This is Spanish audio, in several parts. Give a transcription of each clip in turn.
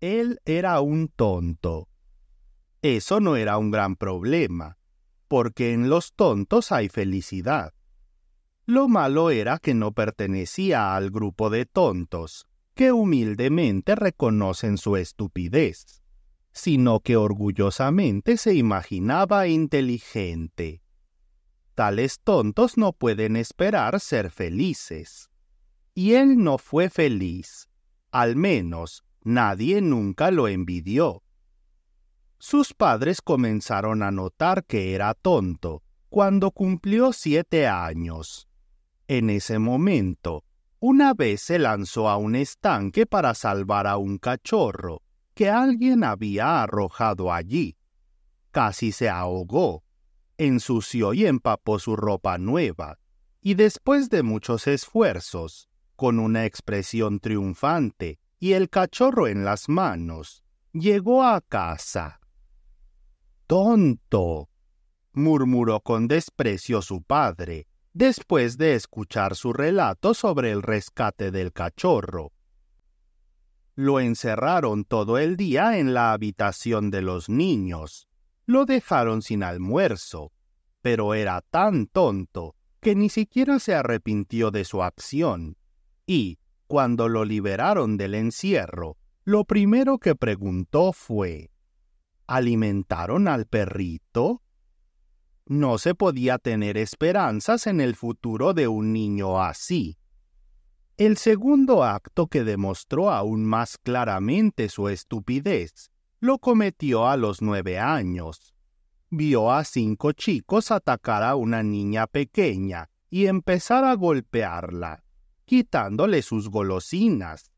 Él era un tonto. Eso no era un gran problema, porque en los tontos hay felicidad. Lo malo era que no pertenecía al grupo de tontos, que humildemente reconocen su estupidez, sino que orgullosamente se imaginaba inteligente. Tales tontos no pueden esperar ser felices. Y él no fue feliz, al menos Nadie nunca lo envidió. Sus padres comenzaron a notar que era tonto cuando cumplió siete años. En ese momento, una vez se lanzó a un estanque para salvar a un cachorro que alguien había arrojado allí. Casi se ahogó, ensució y empapó su ropa nueva, y después de muchos esfuerzos, con una expresión triunfante, y el cachorro en las manos, llegó a casa. Tonto, murmuró con desprecio su padre, después de escuchar su relato sobre el rescate del cachorro. Lo encerraron todo el día en la habitación de los niños. Lo dejaron sin almuerzo, pero era tan tonto que ni siquiera se arrepintió de su acción, y, cuando lo liberaron del encierro, lo primero que preguntó fue, ¿alimentaron al perrito? No se podía tener esperanzas en el futuro de un niño así. El segundo acto que demostró aún más claramente su estupidez lo cometió a los nueve años. Vio a cinco chicos atacar a una niña pequeña y empezar a golpearla quitándole sus golosinas.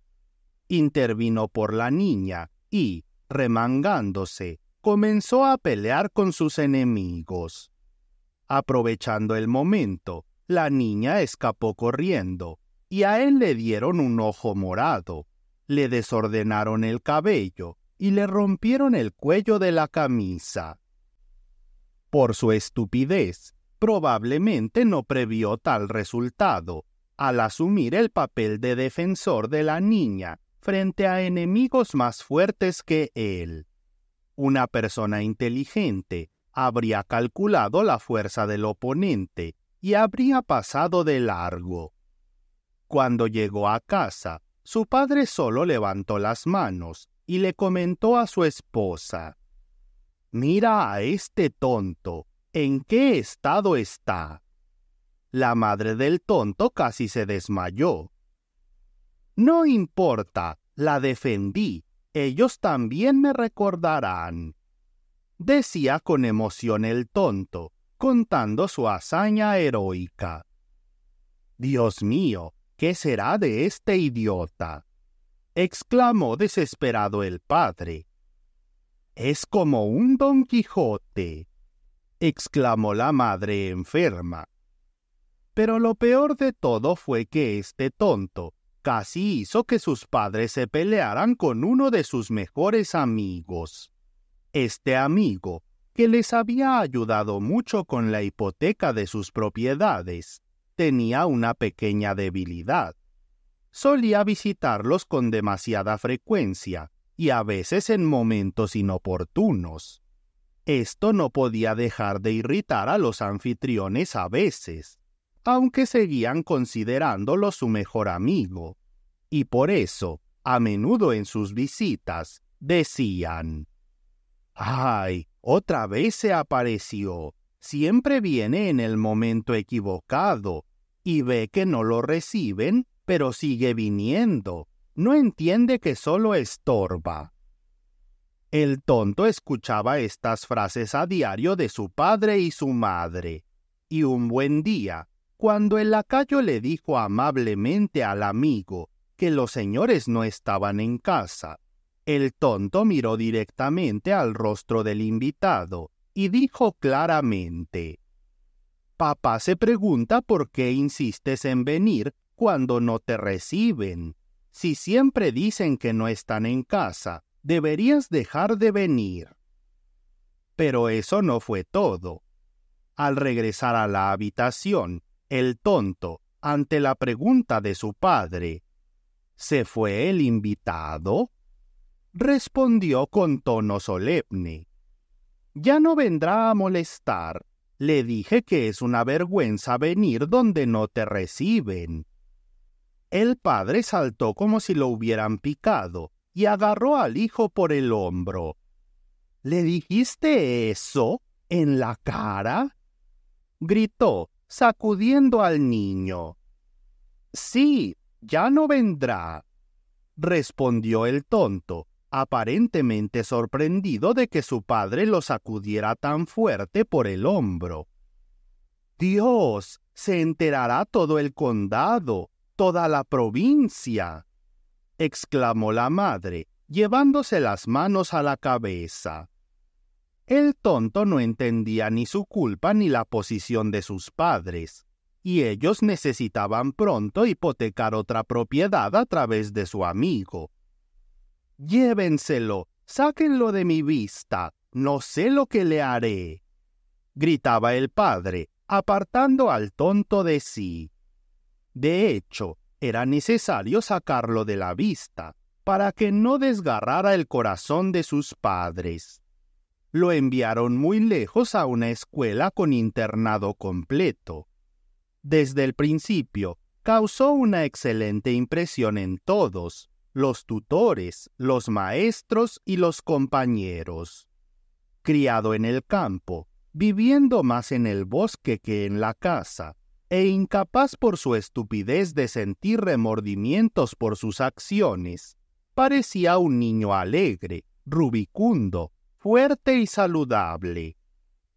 Intervino por la niña y, remangándose, comenzó a pelear con sus enemigos. Aprovechando el momento, la niña escapó corriendo, y a él le dieron un ojo morado, le desordenaron el cabello y le rompieron el cuello de la camisa. Por su estupidez, probablemente no previó tal resultado al asumir el papel de defensor de la niña frente a enemigos más fuertes que él. Una persona inteligente habría calculado la fuerza del oponente y habría pasado de largo. Cuando llegó a casa, su padre solo levantó las manos y le comentó a su esposa Mira a este tonto, ¿en qué estado está? La madre del tonto casi se desmayó. No importa, la defendí, ellos también me recordarán. Decía con emoción el tonto, contando su hazaña heroica. Dios mío, ¿qué será de este idiota? exclamó desesperado el padre. Es como un Don Quijote, exclamó la madre enferma. Pero lo peor de todo fue que este tonto casi hizo que sus padres se pelearan con uno de sus mejores amigos. Este amigo, que les había ayudado mucho con la hipoteca de sus propiedades, tenía una pequeña debilidad. Solía visitarlos con demasiada frecuencia y a veces en momentos inoportunos. Esto no podía dejar de irritar a los anfitriones a veces, aunque seguían considerándolo su mejor amigo, y por eso, a menudo en sus visitas, decían ¡Ay! Otra vez se apareció. Siempre viene en el momento equivocado, y ve que no lo reciben, pero sigue viniendo. No entiende que solo estorba. El tonto escuchaba estas frases a diario de su padre y su madre, y un buen día cuando el lacayo le dijo amablemente al amigo que los señores no estaban en casa, el tonto miró directamente al rostro del invitado y dijo claramente, Papá se pregunta por qué insistes en venir cuando no te reciben. Si siempre dicen que no están en casa, deberías dejar de venir. Pero eso no fue todo. Al regresar a la habitación, el tonto, ante la pregunta de su padre, ¿se fue el invitado? respondió con tono solemne. Ya no vendrá a molestar. Le dije que es una vergüenza venir donde no te reciben. El padre saltó como si lo hubieran picado y agarró al hijo por el hombro. ¿Le dijiste eso en la cara? gritó, sacudiendo al niño. Sí, ya no vendrá, respondió el tonto, aparentemente sorprendido de que su padre lo sacudiera tan fuerte por el hombro. Dios, se enterará todo el condado, toda la provincia, exclamó la madre, llevándose las manos a la cabeza. El tonto no entendía ni su culpa ni la posición de sus padres, y ellos necesitaban pronto hipotecar otra propiedad a través de su amigo. Llévenselo, sáquenlo de mi vista, no sé lo que le haré, gritaba el padre, apartando al tonto de sí. De hecho, era necesario sacarlo de la vista, para que no desgarrara el corazón de sus padres lo enviaron muy lejos a una escuela con internado completo. Desde el principio, causó una excelente impresión en todos, los tutores, los maestros y los compañeros. Criado en el campo, viviendo más en el bosque que en la casa, e incapaz por su estupidez de sentir remordimientos por sus acciones, parecía un niño alegre, rubicundo, fuerte y saludable.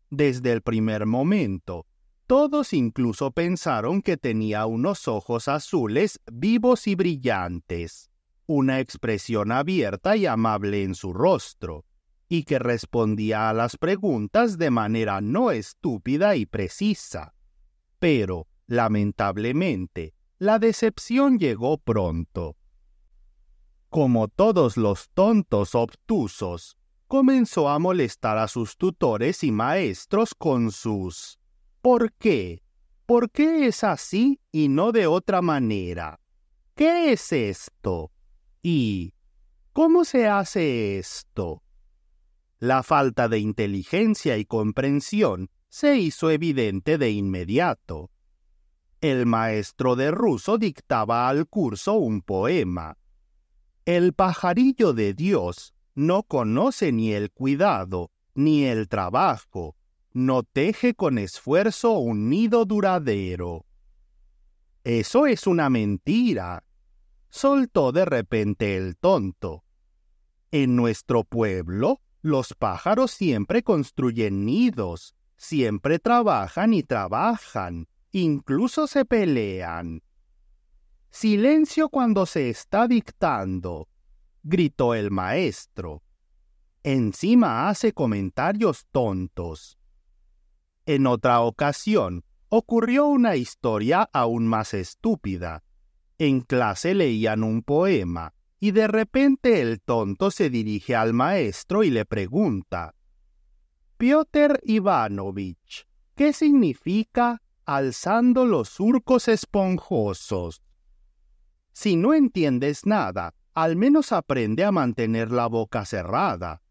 Desde el primer momento, todos incluso pensaron que tenía unos ojos azules vivos y brillantes, una expresión abierta y amable en su rostro, y que respondía a las preguntas de manera no estúpida y precisa. Pero, lamentablemente, la decepción llegó pronto. Como todos los tontos obtusos, comenzó a molestar a sus tutores y maestros con sus ¿Por qué? ¿Por qué es así y no de otra manera? ¿Qué es esto? ¿Y cómo se hace esto? La falta de inteligencia y comprensión se hizo evidente de inmediato. El maestro de ruso dictaba al curso un poema. El pajarillo de Dios no conoce ni el cuidado, ni el trabajo, no teje con esfuerzo un nido duradero. Eso es una mentira, soltó de repente el tonto. En nuestro pueblo, los pájaros siempre construyen nidos, siempre trabajan y trabajan, incluso se pelean. Silencio cuando se está dictando, gritó el maestro. Encima hace comentarios tontos. En otra ocasión, ocurrió una historia aún más estúpida. En clase leían un poema, y de repente el tonto se dirige al maestro y le pregunta, Piotr Ivanovich, ¿qué significa alzando los surcos esponjosos? Si no entiendes nada, al menos aprende a mantener la boca cerrada,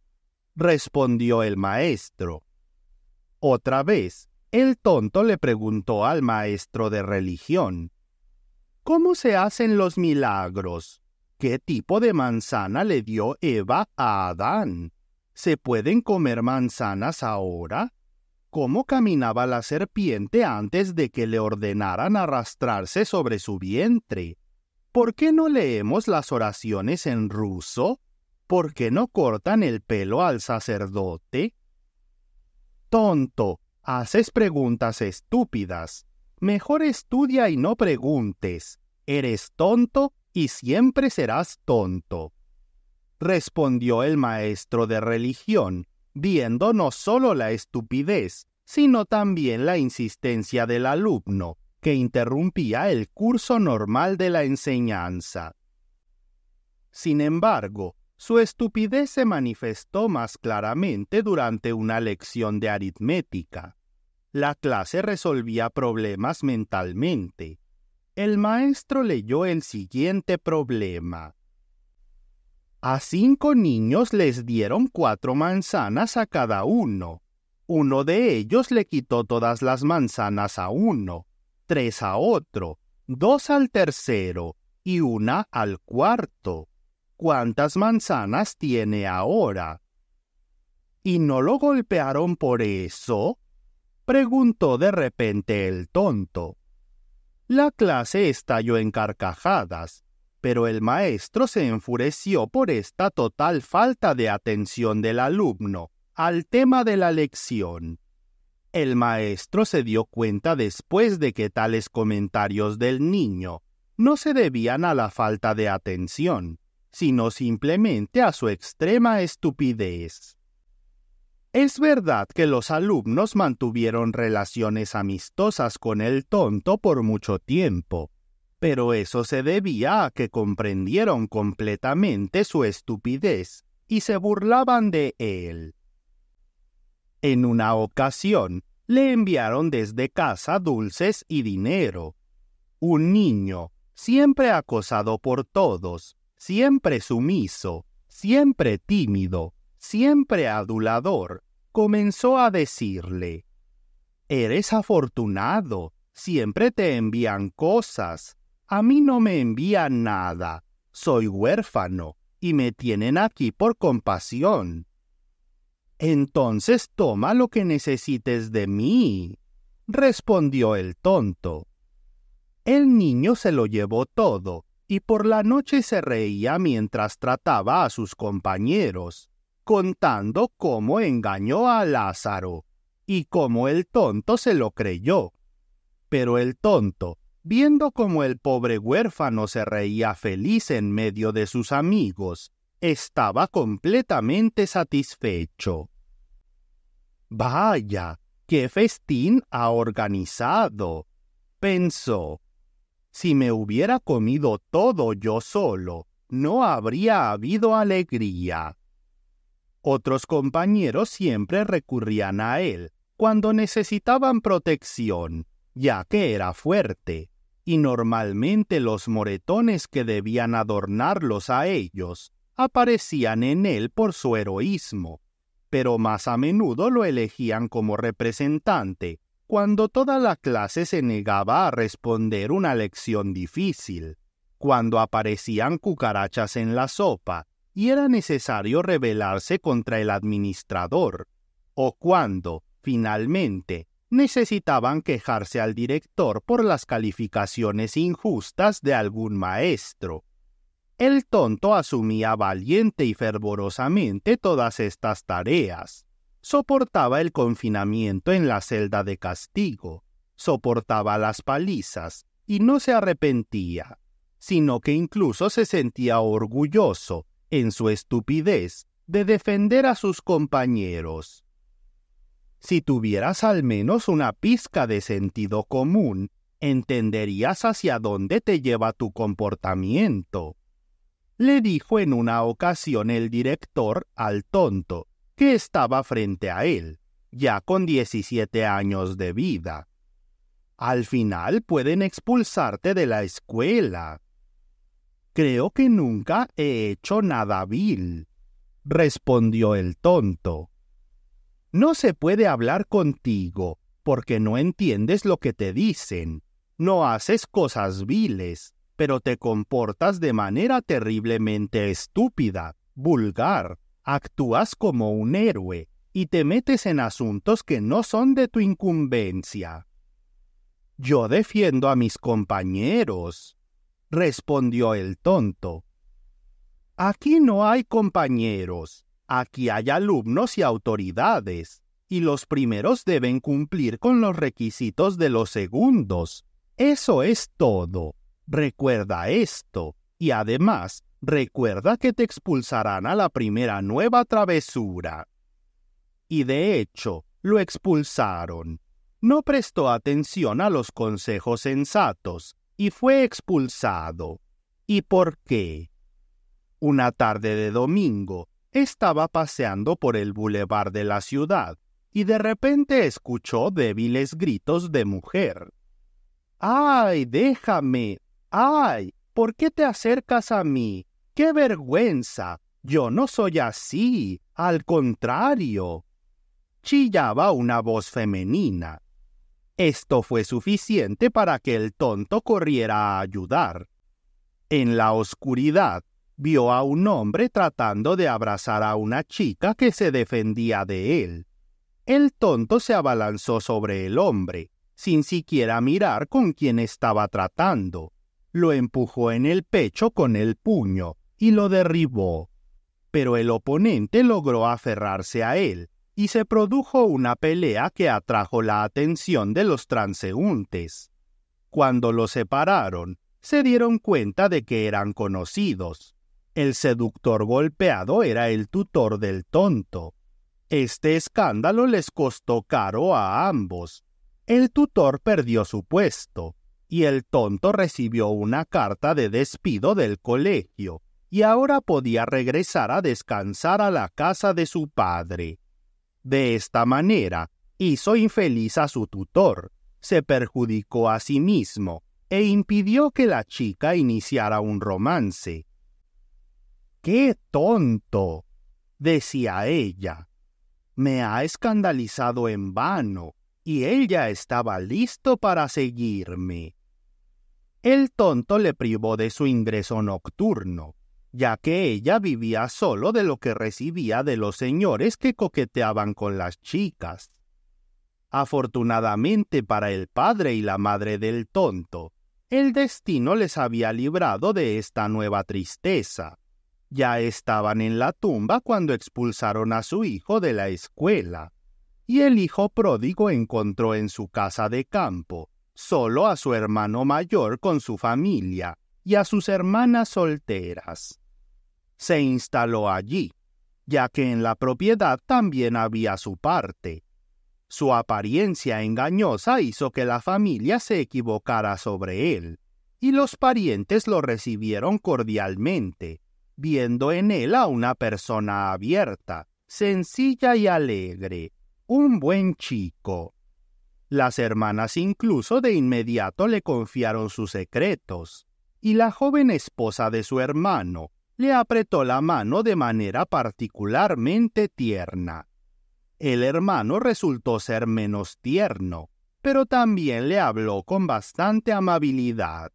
respondió el maestro. Otra vez, el tonto le preguntó al maestro de religión, ¿Cómo se hacen los milagros? ¿Qué tipo de manzana le dio Eva a Adán? ¿Se pueden comer manzanas ahora? ¿Cómo caminaba la serpiente antes de que le ordenaran arrastrarse sobre su vientre? ¿Por qué no leemos las oraciones en ruso? ¿Por qué no cortan el pelo al sacerdote? Tonto, haces preguntas estúpidas. Mejor estudia y no preguntes. Eres tonto y siempre serás tonto. Respondió el maestro de religión, viendo no solo la estupidez, sino también la insistencia del alumno, que interrumpía el curso normal de la enseñanza. Sin embargo, su estupidez se manifestó más claramente durante una lección de aritmética. La clase resolvía problemas mentalmente. El maestro leyó el siguiente problema. A cinco niños les dieron cuatro manzanas a cada uno. Uno de ellos le quitó todas las manzanas a uno, tres a otro, dos al tercero y una al cuarto. ¿Cuántas manzanas tiene ahora? ¿Y no lo golpearon por eso? preguntó de repente el tonto. La clase estalló en carcajadas, pero el maestro se enfureció por esta total falta de atención del alumno al tema de la lección. El maestro se dio cuenta después de que tales comentarios del niño no se debían a la falta de atención, sino simplemente a su extrema estupidez. Es verdad que los alumnos mantuvieron relaciones amistosas con el tonto por mucho tiempo, pero eso se debía a que comprendieron completamente su estupidez y se burlaban de él. En una ocasión, le enviaron desde casa dulces y dinero. Un niño, siempre acosado por todos, siempre sumiso, siempre tímido, siempre adulador, comenzó a decirle Eres afortunado, siempre te envían cosas, a mí no me envían nada, soy huérfano, y me tienen aquí por compasión. Entonces toma lo que necesites de mí, respondió el tonto. El niño se lo llevó todo, y por la noche se reía mientras trataba a sus compañeros, contando cómo engañó a Lázaro, y cómo el tonto se lo creyó. Pero el tonto, viendo cómo el pobre huérfano se reía feliz en medio de sus amigos, estaba completamente satisfecho. Vaya, qué festín ha organizado, pensó. Si me hubiera comido todo yo solo, no habría habido alegría. Otros compañeros siempre recurrían a él cuando necesitaban protección, ya que era fuerte, y normalmente los moretones que debían adornarlos a ellos aparecían en él por su heroísmo, pero más a menudo lo elegían como representante, cuando toda la clase se negaba a responder una lección difícil, cuando aparecían cucarachas en la sopa y era necesario rebelarse contra el administrador, o cuando, finalmente, necesitaban quejarse al director por las calificaciones injustas de algún maestro. El tonto asumía valiente y fervorosamente todas estas tareas. Soportaba el confinamiento en la celda de castigo, soportaba las palizas, y no se arrepentía, sino que incluso se sentía orgulloso, en su estupidez, de defender a sus compañeros. Si tuvieras al menos una pizca de sentido común, entenderías hacia dónde te lleva tu comportamiento le dijo en una ocasión el director al tonto, que estaba frente a él, ya con 17 años de vida. Al final pueden expulsarte de la escuela. Creo que nunca he hecho nada vil, respondió el tonto. No se puede hablar contigo, porque no entiendes lo que te dicen, no haces cosas viles, pero te comportas de manera terriblemente estúpida, vulgar, actúas como un héroe y te metes en asuntos que no son de tu incumbencia. Yo defiendo a mis compañeros, respondió el tonto. Aquí no hay compañeros, aquí hay alumnos y autoridades, y los primeros deben cumplir con los requisitos de los segundos. Eso es todo. Recuerda esto y además recuerda que te expulsarán a la primera nueva travesura. Y de hecho, lo expulsaron. No prestó atención a los consejos sensatos y fue expulsado. ¿Y por qué? Una tarde de domingo, estaba paseando por el bulevar de la ciudad y de repente escuchó débiles gritos de mujer. ¡Ay, déjame! ¡Ay! ¿Por qué te acercas a mí? ¡Qué vergüenza! Yo no soy así. Al contrario. Chillaba una voz femenina. Esto fue suficiente para que el tonto corriera a ayudar. En la oscuridad vio a un hombre tratando de abrazar a una chica que se defendía de él. El tonto se abalanzó sobre el hombre, sin siquiera mirar con quién estaba tratando lo empujó en el pecho con el puño y lo derribó. Pero el oponente logró aferrarse a él y se produjo una pelea que atrajo la atención de los transeúntes. Cuando lo separaron, se dieron cuenta de que eran conocidos. El seductor golpeado era el tutor del tonto. Este escándalo les costó caro a ambos. El tutor perdió su puesto, y el tonto recibió una carta de despido del colegio, y ahora podía regresar a descansar a la casa de su padre. De esta manera, hizo infeliz a su tutor, se perjudicó a sí mismo, e impidió que la chica iniciara un romance. ¡Qué tonto! decía ella. Me ha escandalizado en vano, y él ya estaba listo para seguirme. El tonto le privó de su ingreso nocturno, ya que ella vivía solo de lo que recibía de los señores que coqueteaban con las chicas. Afortunadamente para el padre y la madre del tonto, el destino les había librado de esta nueva tristeza. Ya estaban en la tumba cuando expulsaron a su hijo de la escuela, y el hijo pródigo encontró en su casa de campo solo a su hermano mayor con su familia y a sus hermanas solteras. Se instaló allí, ya que en la propiedad también había su parte. Su apariencia engañosa hizo que la familia se equivocara sobre él, y los parientes lo recibieron cordialmente, viendo en él a una persona abierta, sencilla y alegre, un buen chico. Las hermanas incluso de inmediato le confiaron sus secretos, y la joven esposa de su hermano le apretó la mano de manera particularmente tierna. El hermano resultó ser menos tierno, pero también le habló con bastante amabilidad.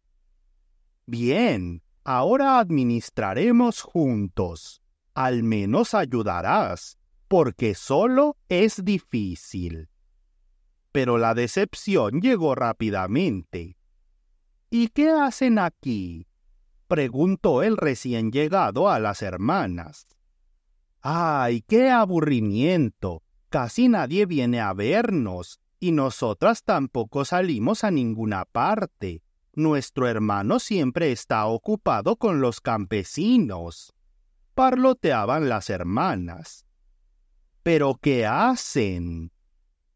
Bien, ahora administraremos juntos. Al menos ayudarás, porque solo es difícil pero la decepción llegó rápidamente. ¿Y qué hacen aquí? preguntó el recién llegado a las hermanas. ¡Ay, qué aburrimiento! Casi nadie viene a vernos, y nosotras tampoco salimos a ninguna parte. Nuestro hermano siempre está ocupado con los campesinos. Parloteaban las hermanas. ¿Pero qué hacen?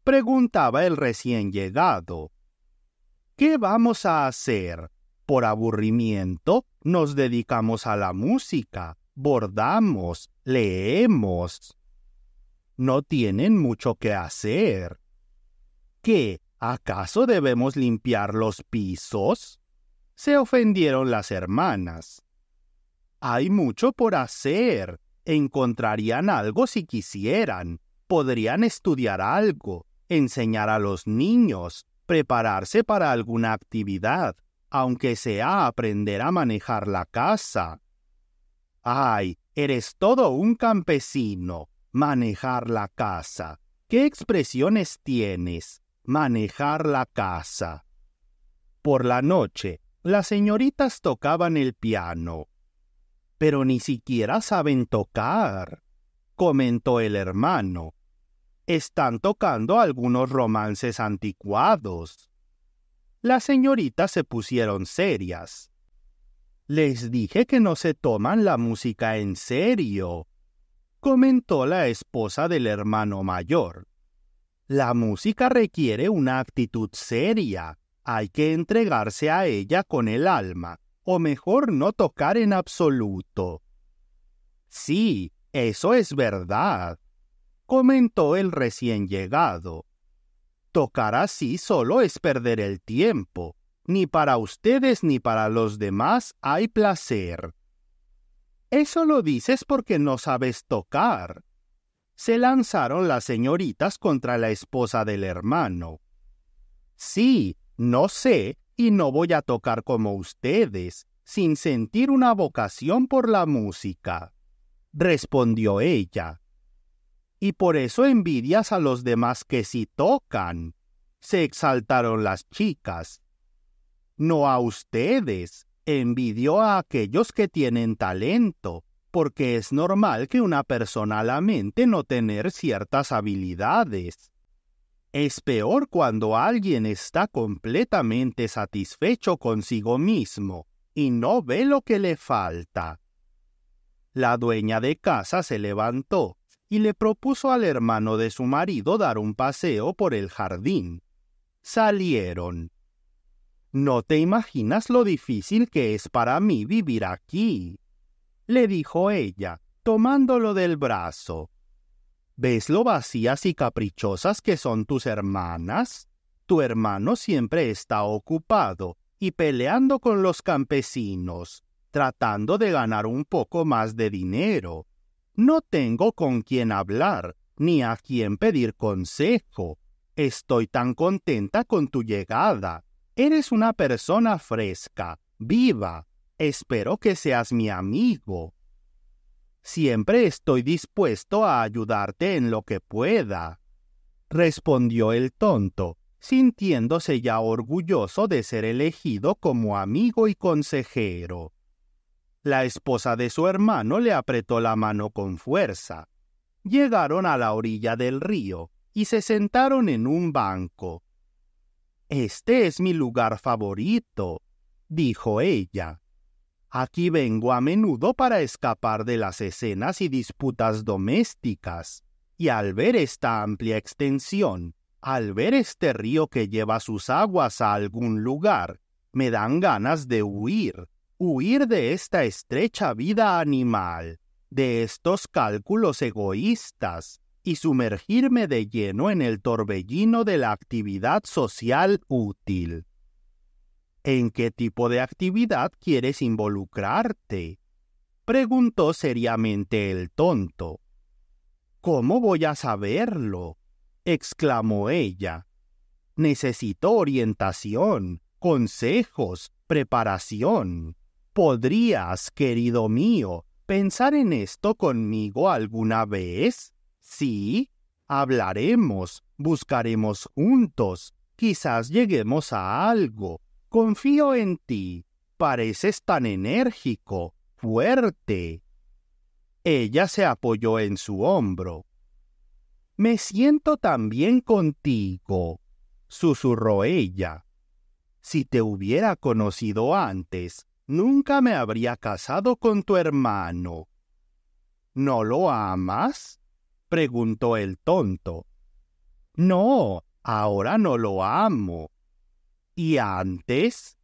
preguntaba el recién llegado. ¿Qué vamos a hacer? Por aburrimiento nos dedicamos a la música, bordamos, leemos. No tienen mucho que hacer. ¿Qué? ¿Acaso debemos limpiar los pisos? Se ofendieron las hermanas. Hay mucho por hacer. Encontrarían algo si quisieran. Podrían estudiar algo enseñar a los niños, prepararse para alguna actividad, aunque sea aprender a manejar la casa. ¡Ay! Eres todo un campesino. Manejar la casa. ¿Qué expresiones tienes? Manejar la casa. Por la noche, las señoritas tocaban el piano. Pero ni siquiera saben tocar, comentó el hermano están tocando algunos romances anticuados. Las señoritas se pusieron serias. Les dije que no se toman la música en serio, comentó la esposa del hermano mayor. La música requiere una actitud seria. Hay que entregarse a ella con el alma, o mejor no tocar en absoluto. Sí, eso es verdad, comentó el recién llegado. Tocar así solo es perder el tiempo. Ni para ustedes ni para los demás hay placer. Eso lo dices porque no sabes tocar. Se lanzaron las señoritas contra la esposa del hermano. Sí, no sé y no voy a tocar como ustedes, sin sentir una vocación por la música, respondió ella y por eso envidias a los demás que sí tocan. Se exaltaron las chicas. No a ustedes, envidió a aquellos que tienen talento, porque es normal que una persona lamente no tener ciertas habilidades. Es peor cuando alguien está completamente satisfecho consigo mismo y no ve lo que le falta. La dueña de casa se levantó y le propuso al hermano de su marido dar un paseo por el jardín. Salieron. No te imaginas lo difícil que es para mí vivir aquí, le dijo ella, tomándolo del brazo. ¿Ves lo vacías y caprichosas que son tus hermanas? Tu hermano siempre está ocupado y peleando con los campesinos, tratando de ganar un poco más de dinero. No tengo con quién hablar, ni a quién pedir consejo. Estoy tan contenta con tu llegada. Eres una persona fresca, viva. Espero que seas mi amigo. Siempre estoy dispuesto a ayudarte en lo que pueda. Respondió el tonto, sintiéndose ya orgulloso de ser elegido como amigo y consejero. La esposa de su hermano le apretó la mano con fuerza. Llegaron a la orilla del río y se sentaron en un banco. Este es mi lugar favorito, dijo ella. Aquí vengo a menudo para escapar de las escenas y disputas domésticas, y al ver esta amplia extensión, al ver este río que lleva sus aguas a algún lugar, me dan ganas de huir huir de esta estrecha vida animal, de estos cálculos egoístas, y sumergirme de lleno en el torbellino de la actividad social útil. ¿En qué tipo de actividad quieres involucrarte? preguntó seriamente el tonto. ¿Cómo voy a saberlo? exclamó ella. Necesito orientación, consejos, preparación. ¿Podrías, querido mío, pensar en esto conmigo alguna vez? Sí, hablaremos, buscaremos juntos, quizás lleguemos a algo. Confío en ti. Pareces tan enérgico, fuerte. Ella se apoyó en su hombro. Me siento tan bien contigo, susurró ella. Si te hubiera conocido antes, nunca me habría casado con tu hermano. ¿No lo amas? preguntó el tonto. No, ahora no lo amo. ¿Y antes?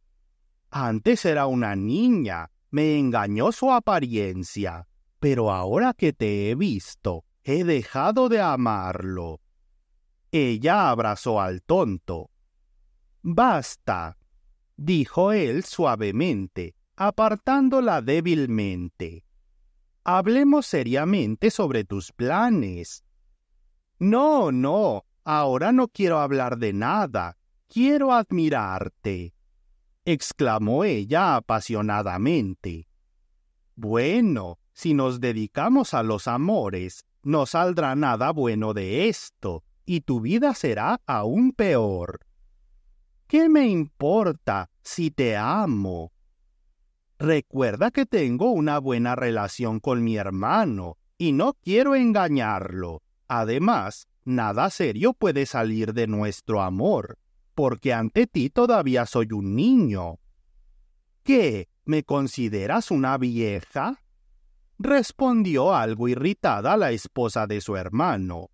Antes era una niña, me engañó su apariencia, pero ahora que te he visto, he dejado de amarlo. Ella abrazó al tonto. Basta, dijo él suavemente, apartándola débilmente. Hablemos seriamente sobre tus planes. No, no, ahora no quiero hablar de nada, quiero admirarte, exclamó ella apasionadamente. Bueno, si nos dedicamos a los amores, no saldrá nada bueno de esto, y tu vida será aún peor. ¿Qué me importa? si te amo. Recuerda que tengo una buena relación con mi hermano y no quiero engañarlo. Además, nada serio puede salir de nuestro amor, porque ante ti todavía soy un niño. ¿Qué? ¿Me consideras una vieja? respondió algo irritada la esposa de su hermano.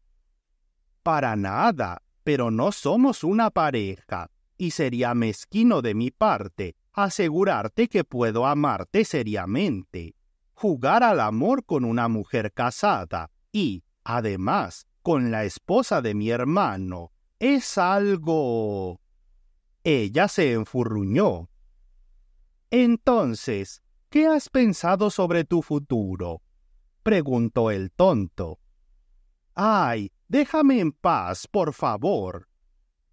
Para nada, pero no somos una pareja y sería mezquino de mi parte asegurarte que puedo amarte seriamente. Jugar al amor con una mujer casada y, además, con la esposa de mi hermano es algo... Ella se enfurruñó. Entonces, ¿qué has pensado sobre tu futuro? preguntó el tonto. Ay, déjame en paz, por favor,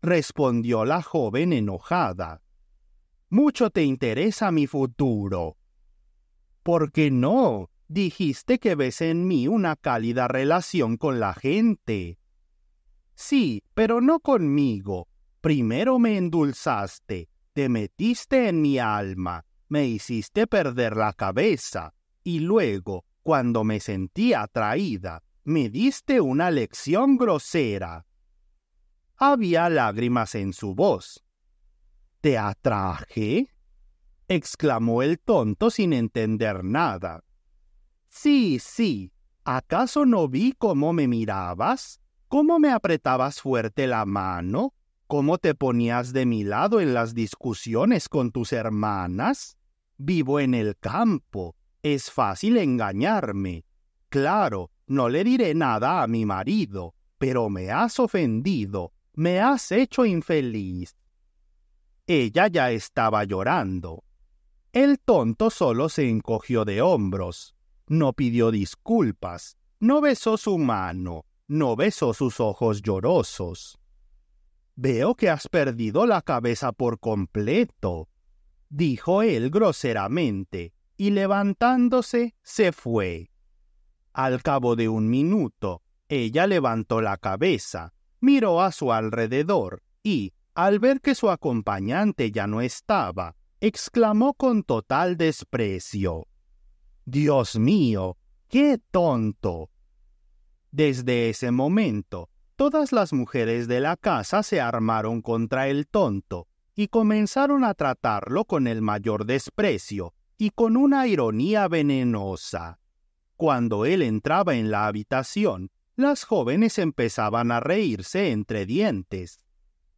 respondió la joven enojada. Mucho te interesa mi futuro. ¿Por qué no? Dijiste que ves en mí una cálida relación con la gente. Sí, pero no conmigo. Primero me endulzaste, te metiste en mi alma, me hiciste perder la cabeza, y luego, cuando me sentí atraída, me diste una lección grosera. Había lágrimas en su voz. ¿Te atraje? exclamó el tonto sin entender nada. Sí, sí. ¿Acaso no vi cómo me mirabas? ¿Cómo me apretabas fuerte la mano? ¿Cómo te ponías de mi lado en las discusiones con tus hermanas? Vivo en el campo. Es fácil engañarme. Claro, no le diré nada a mi marido, pero me has ofendido me has hecho infeliz. Ella ya estaba llorando. El tonto solo se encogió de hombros, no pidió disculpas, no besó su mano, no besó sus ojos llorosos. Veo que has perdido la cabeza por completo, dijo él groseramente, y levantándose se fue. Al cabo de un minuto, ella levantó la cabeza, miró a su alrededor y, al ver que su acompañante ya no estaba, exclamó con total desprecio. Dios mío, qué tonto. Desde ese momento, todas las mujeres de la casa se armaron contra el tonto y comenzaron a tratarlo con el mayor desprecio y con una ironía venenosa. Cuando él entraba en la habitación, las jóvenes empezaban a reírse entre dientes,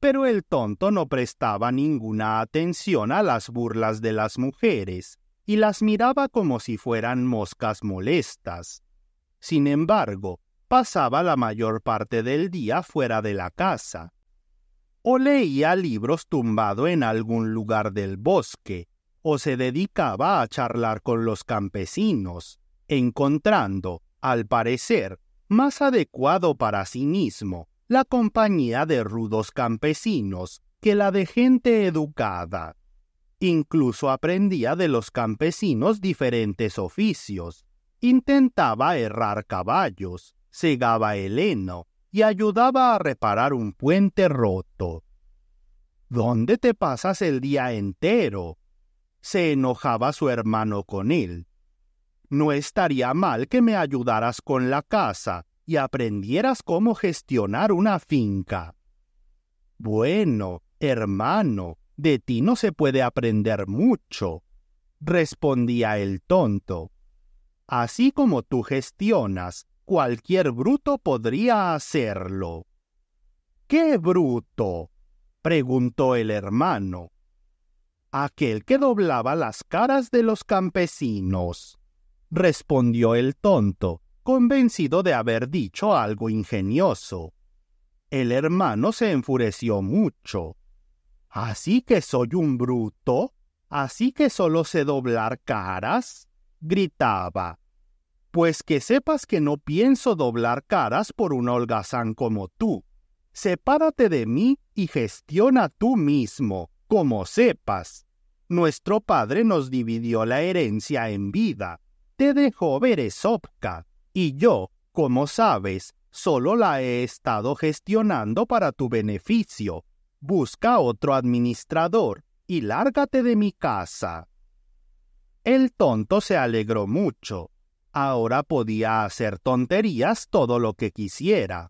pero el tonto no prestaba ninguna atención a las burlas de las mujeres y las miraba como si fueran moscas molestas. Sin embargo, pasaba la mayor parte del día fuera de la casa, o leía libros tumbado en algún lugar del bosque, o se dedicaba a charlar con los campesinos, encontrando, al parecer, más adecuado para sí mismo la compañía de rudos campesinos que la de gente educada. Incluso aprendía de los campesinos diferentes oficios, intentaba errar caballos, cegaba el heno y ayudaba a reparar un puente roto. ¿Dónde te pasas el día entero? se enojaba su hermano con él, no estaría mal que me ayudaras con la casa y aprendieras cómo gestionar una finca. Bueno, hermano, de ti no se puede aprender mucho, respondía el tonto. Así como tú gestionas, cualquier bruto podría hacerlo. ¿Qué bruto? preguntó el hermano. Aquel que doblaba las caras de los campesinos respondió el tonto, convencido de haber dicho algo ingenioso. El hermano se enfureció mucho. ¿Así que soy un bruto? ¿Así que solo sé doblar caras? gritaba. Pues que sepas que no pienso doblar caras por un holgazán como tú. Sepárate de mí y gestiona tú mismo, como sepas. Nuestro padre nos dividió la herencia en vida te dejó ver Esopka, y yo, como sabes, solo la he estado gestionando para tu beneficio. Busca otro administrador y lárgate de mi casa. El tonto se alegró mucho. Ahora podía hacer tonterías todo lo que quisiera.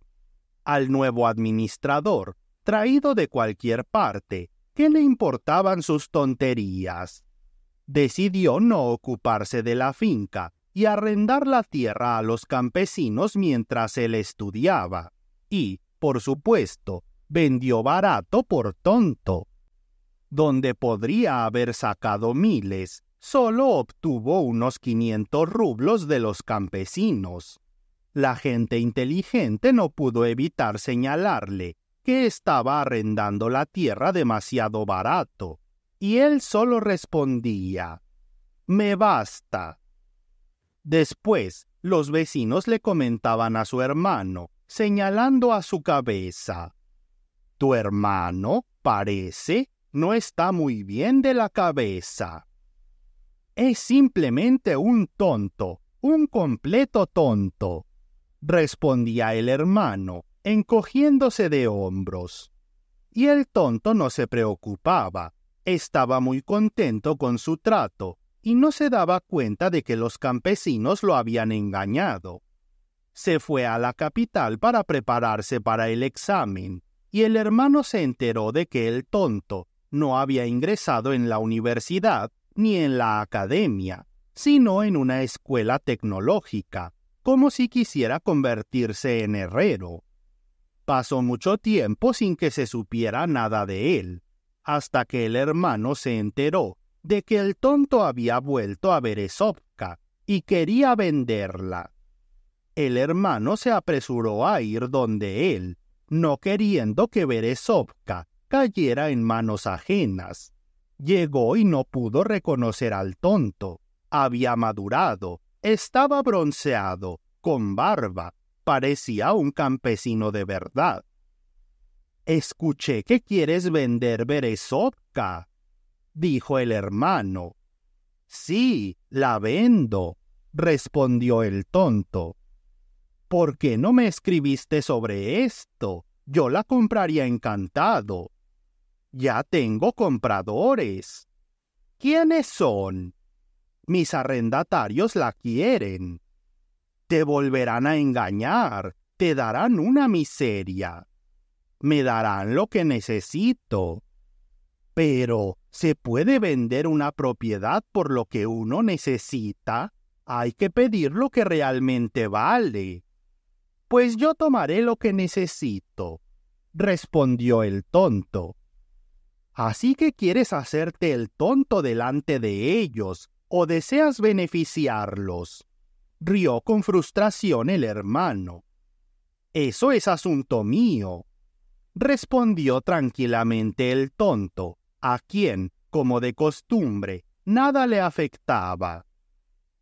Al nuevo administrador, traído de cualquier parte, ¿qué le importaban sus tonterías? decidió no ocuparse de la finca y arrendar la tierra a los campesinos mientras él estudiaba, y, por supuesto, vendió barato por tonto. Donde podría haber sacado miles, solo obtuvo unos 500 rublos de los campesinos. La gente inteligente no pudo evitar señalarle que estaba arrendando la tierra demasiado barato, y él solo respondía, Me basta. Después, los vecinos le comentaban a su hermano, señalando a su cabeza, Tu hermano, parece, no está muy bien de la cabeza. Es simplemente un tonto, un completo tonto, respondía el hermano, encogiéndose de hombros. Y el tonto no se preocupaba, estaba muy contento con su trato y no se daba cuenta de que los campesinos lo habían engañado. Se fue a la capital para prepararse para el examen, y el hermano se enteró de que el tonto no había ingresado en la universidad ni en la academia, sino en una escuela tecnológica, como si quisiera convertirse en herrero. Pasó mucho tiempo sin que se supiera nada de él, hasta que el hermano se enteró de que el tonto había vuelto a Berezovka y quería venderla. El hermano se apresuró a ir donde él, no queriendo que Berezovka cayera en manos ajenas. Llegó y no pudo reconocer al tonto. Había madurado, estaba bronceado, con barba, parecía un campesino de verdad. Escuché que quieres vender Berezovka, dijo el hermano. Sí, la vendo, respondió el tonto. ¿Por qué no me escribiste sobre esto? Yo la compraría encantado. Ya tengo compradores. ¿Quiénes son? Mis arrendatarios la quieren. Te volverán a engañar, te darán una miseria me darán lo que necesito. Pero, ¿se puede vender una propiedad por lo que uno necesita? Hay que pedir lo que realmente vale. Pues yo tomaré lo que necesito, respondió el tonto. Así que quieres hacerte el tonto delante de ellos, o deseas beneficiarlos. Rió con frustración el hermano. Eso es asunto mío, respondió tranquilamente el tonto, a quien, como de costumbre, nada le afectaba.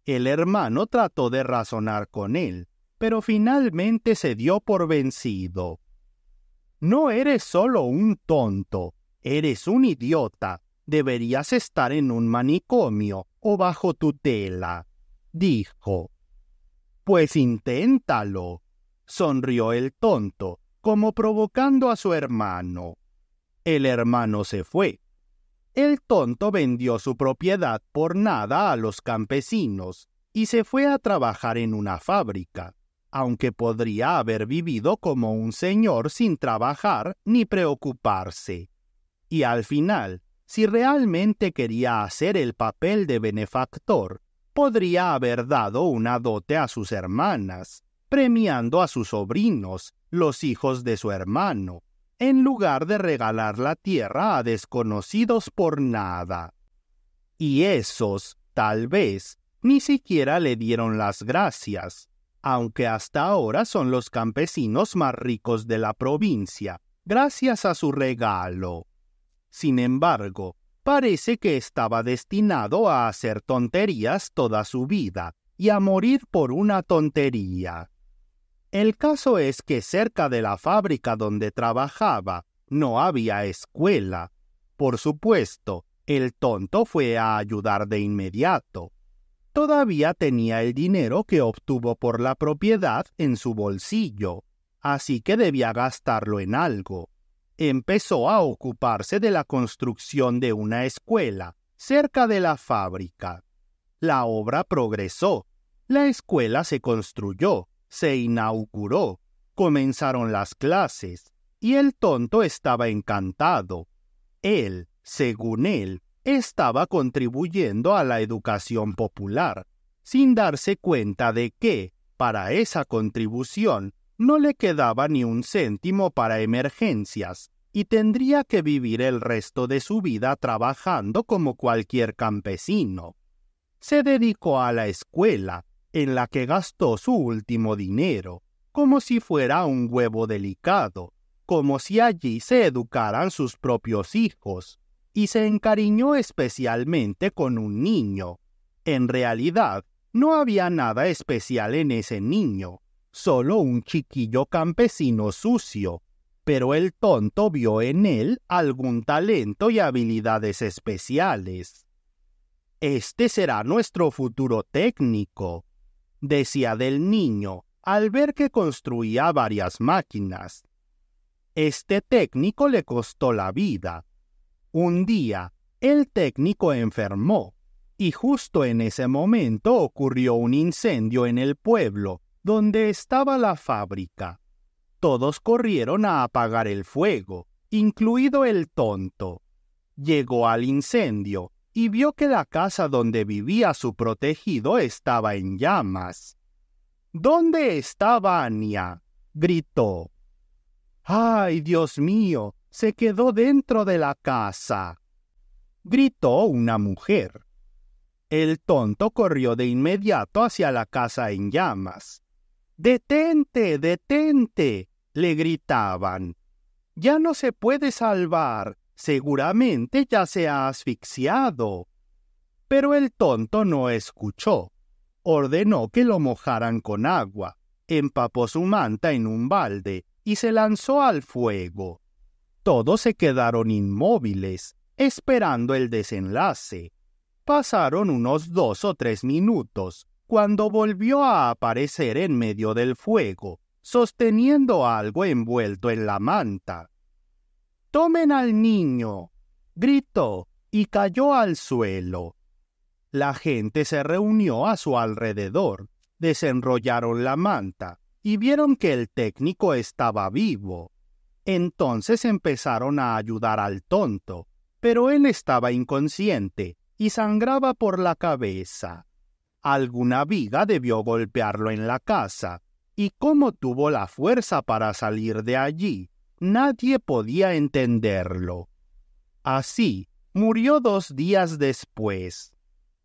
El hermano trató de razonar con él, pero finalmente se dio por vencido. No eres solo un tonto, eres un idiota. Deberías estar en un manicomio o bajo tutela, dijo. Pues inténtalo, sonrió el tonto, como provocando a su hermano. El hermano se fue. El tonto vendió su propiedad por nada a los campesinos y se fue a trabajar en una fábrica, aunque podría haber vivido como un señor sin trabajar ni preocuparse. Y al final, si realmente quería hacer el papel de benefactor, podría haber dado una dote a sus hermanas, premiando a sus sobrinos, los hijos de su hermano, en lugar de regalar la tierra a desconocidos por nada. Y esos, tal vez, ni siquiera le dieron las gracias, aunque hasta ahora son los campesinos más ricos de la provincia, gracias a su regalo. Sin embargo, parece que estaba destinado a hacer tonterías toda su vida y a morir por una tontería. El caso es que cerca de la fábrica donde trabajaba no había escuela. Por supuesto, el tonto fue a ayudar de inmediato. Todavía tenía el dinero que obtuvo por la propiedad en su bolsillo, así que debía gastarlo en algo. Empezó a ocuparse de la construcción de una escuela cerca de la fábrica. La obra progresó, la escuela se construyó, se inauguró, comenzaron las clases, y el tonto estaba encantado. Él, según él, estaba contribuyendo a la educación popular, sin darse cuenta de que, para esa contribución, no le quedaba ni un céntimo para emergencias, y tendría que vivir el resto de su vida trabajando como cualquier campesino. Se dedicó a la escuela, en la que gastó su último dinero, como si fuera un huevo delicado, como si allí se educaran sus propios hijos, y se encariñó especialmente con un niño. En realidad, no había nada especial en ese niño, solo un chiquillo campesino sucio, pero el tonto vio en él algún talento y habilidades especiales. Este será nuestro futuro técnico, decía del niño al ver que construía varias máquinas. Este técnico le costó la vida. Un día, el técnico enfermó, y justo en ese momento ocurrió un incendio en el pueblo donde estaba la fábrica. Todos corrieron a apagar el fuego, incluido el tonto. Llegó al incendio y vio que la casa donde vivía su protegido estaba en llamas. ¿Dónde estaba Ania? gritó. ¡Ay, Dios mío! Se quedó dentro de la casa. gritó una mujer. El tonto corrió de inmediato hacia la casa en llamas. Detente, detente, le gritaban. Ya no se puede salvar. Seguramente ya se ha asfixiado. Pero el tonto no escuchó. Ordenó que lo mojaran con agua, empapó su manta en un balde y se lanzó al fuego. Todos se quedaron inmóviles, esperando el desenlace. Pasaron unos dos o tres minutos, cuando volvió a aparecer en medio del fuego, sosteniendo algo envuelto en la manta tomen al niño, gritó y cayó al suelo. La gente se reunió a su alrededor, desenrollaron la manta y vieron que el técnico estaba vivo. Entonces empezaron a ayudar al tonto, pero él estaba inconsciente y sangraba por la cabeza. Alguna viga debió golpearlo en la casa, y cómo tuvo la fuerza para salir de allí, nadie podía entenderlo. Así, murió dos días después.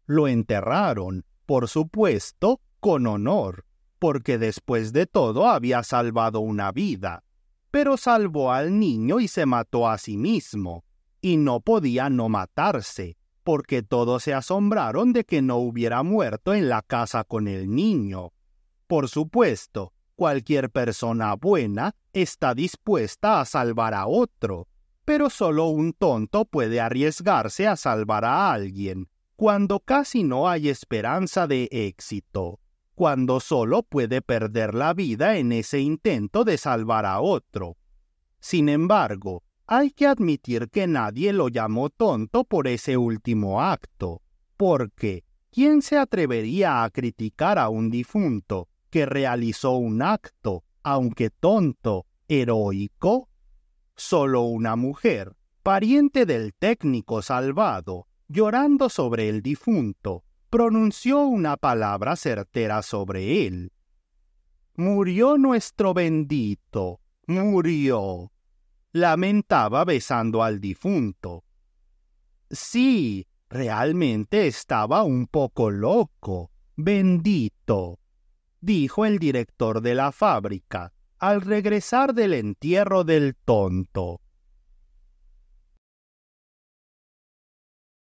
Lo enterraron, por supuesto, con honor, porque después de todo había salvado una vida, pero salvó al niño y se mató a sí mismo, y no podía no matarse, porque todos se asombraron de que no hubiera muerto en la casa con el niño. Por supuesto, Cualquier persona buena está dispuesta a salvar a otro, pero solo un tonto puede arriesgarse a salvar a alguien, cuando casi no hay esperanza de éxito, cuando solo puede perder la vida en ese intento de salvar a otro. Sin embargo, hay que admitir que nadie lo llamó tonto por ese último acto, porque ¿quién se atrevería a criticar a un difunto que realizó un acto, aunque tonto, heroico? Solo una mujer, pariente del técnico salvado, llorando sobre el difunto, pronunció una palabra certera sobre él. Murió nuestro bendito, murió, lamentaba besando al difunto. Sí, realmente estaba un poco loco, bendito dijo el director de la fábrica al regresar del entierro del tonto.